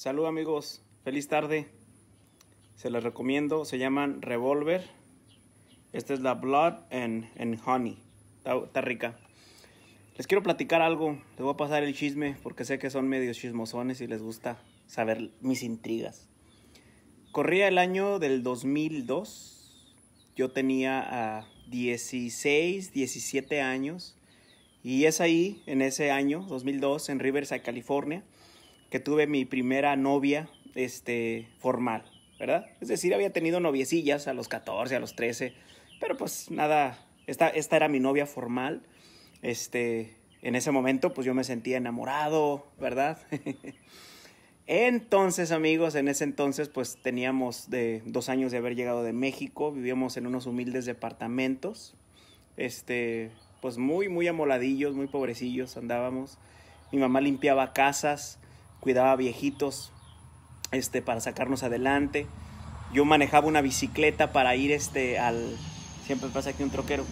Salud amigos, feliz tarde. Se las recomiendo, se llaman Revolver. Esta es la Blood and, Honey. Está, rica. Les quiero platicar algo, les voy a pasar el chisme porque sé que son medios chismosones y les gusta saber mis intrigas. Corría el año del 2002, yo tenía 16, ah, 17 años y es ahí, en ese año, 2002, en Riverside, California, que tuve mi primera novia este, formal, ¿verdad? Es decir, había tenido noviecillas a los 14, a los 13, pero pues nada, esta, esta era mi novia formal. Este, en ese momento pues yo me sentía enamorado, ¿verdad? entonces amigos, en ese entonces pues teníamos de dos años de haber llegado de México, vivíamos en unos humildes departamentos, este, pues muy, muy amoladillos, muy pobrecillos andábamos. Mi mamá limpiaba casas, cuidaba viejitos este, para sacarnos adelante. Yo manejaba una bicicleta para ir este, al... Siempre pasa aquí un troquero.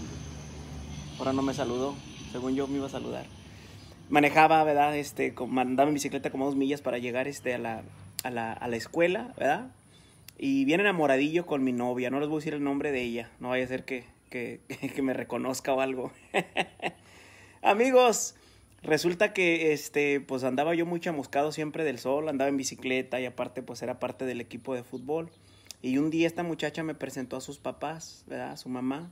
Ahora no me saludó. Según yo me iba a saludar. Manejaba, ¿verdad? Este, mandaba mi bicicleta como dos millas para llegar este, a, la, a, la, a la escuela, ¿verdad? Y bien enamoradillo con mi novia. No les voy a decir el nombre de ella. No vaya a ser que, que, que me reconozca o algo. Amigos, Resulta que este, pues andaba yo muy chamuscado siempre del sol, andaba en bicicleta y aparte pues era parte del equipo de fútbol. Y un día esta muchacha me presentó a sus papás, ¿verdad? A su mamá.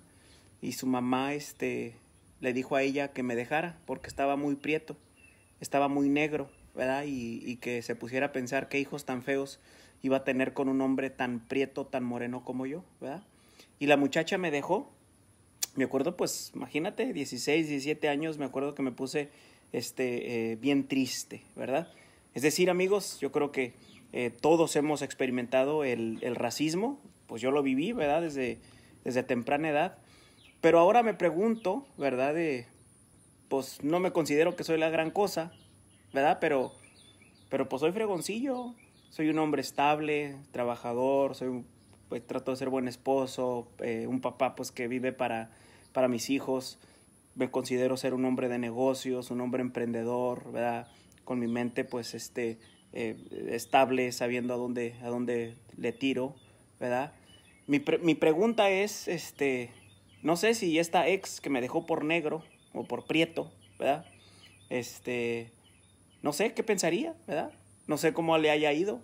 Y su mamá este, le dijo a ella que me dejara porque estaba muy prieto, estaba muy negro, ¿verdad? Y, y que se pusiera a pensar qué hijos tan feos iba a tener con un hombre tan prieto, tan moreno como yo, ¿verdad? Y la muchacha me dejó. Me acuerdo, pues, imagínate, 16, 17 años, me acuerdo que me puse este, eh, bien triste, ¿verdad? Es decir, amigos, yo creo que eh, todos hemos experimentado el, el, racismo, pues yo lo viví, ¿verdad? Desde, desde temprana edad. Pero ahora me pregunto, ¿verdad? De, pues no me considero que soy la gran cosa, ¿verdad? Pero, pero pues soy fregoncillo, soy un hombre estable, trabajador, soy pues trato de ser buen esposo, eh, un papá pues que vive para, para mis hijos me considero ser un hombre de negocios, un hombre emprendedor, ¿verdad? Con mi mente, pues, este, eh, estable, sabiendo a dónde, a dónde le tiro, ¿verdad? Mi, pregunta es, este, no sé si esta ex que me dejó por negro o por prieto, ¿verdad? Este, no sé qué pensaría, ¿verdad? No sé cómo le haya ido.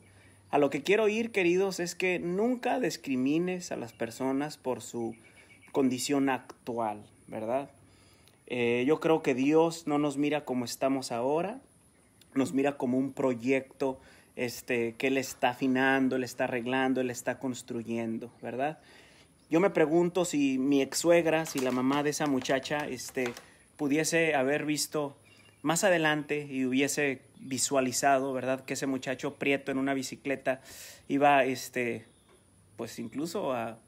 A lo que quiero ir, queridos, es que nunca discrimines a las personas por su condición actual, ¿verdad? Eh, yo creo que Dios no nos mira como estamos ahora, nos mira como un proyecto este, que Él está afinando, Él está arreglando, Él está construyendo, ¿verdad? Yo me pregunto si mi ex suegra, si la mamá de esa muchacha, este, pudiese haber visto más adelante y hubiese visualizado, ¿verdad? Que ese muchacho prieto en una bicicleta iba, este, pues incluso a,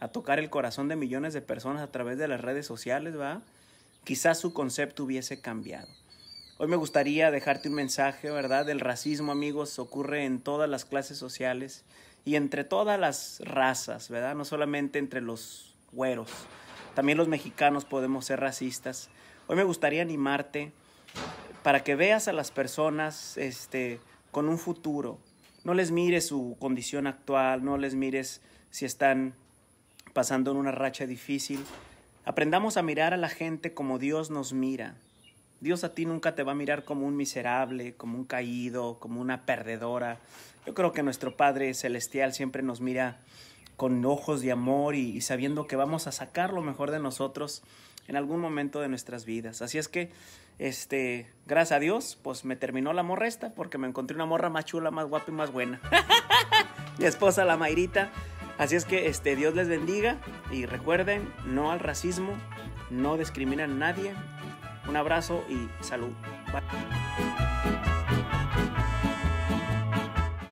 a tocar el corazón de millones de personas a través de las redes sociales, ¿va? quizás su concepto hubiese cambiado. Hoy me gustaría dejarte un mensaje, ¿verdad? El racismo, amigos, ocurre en todas las clases sociales y entre todas las razas, ¿verdad? No solamente entre los güeros. También los mexicanos podemos ser racistas. Hoy me gustaría animarte para que veas a las personas este, con un futuro. No les mires su condición actual, no les mires si están pasando en una racha difícil, Aprendamos a mirar a la gente como Dios nos mira. Dios a ti nunca te va a mirar como un miserable, como un caído, como una perdedora. Yo creo que nuestro Padre Celestial siempre nos mira con ojos de amor y, sabiendo que vamos a sacar lo mejor de nosotros en algún momento de nuestras vidas. Así es que, este, gracias a Dios, pues me terminó la morresta porque me encontré una morra más chula, más guapa y más buena. Mi esposa, la Mayrita. Así es que este, Dios les bendiga y recuerden, no al racismo, no discriminan a nadie. Un abrazo y salud.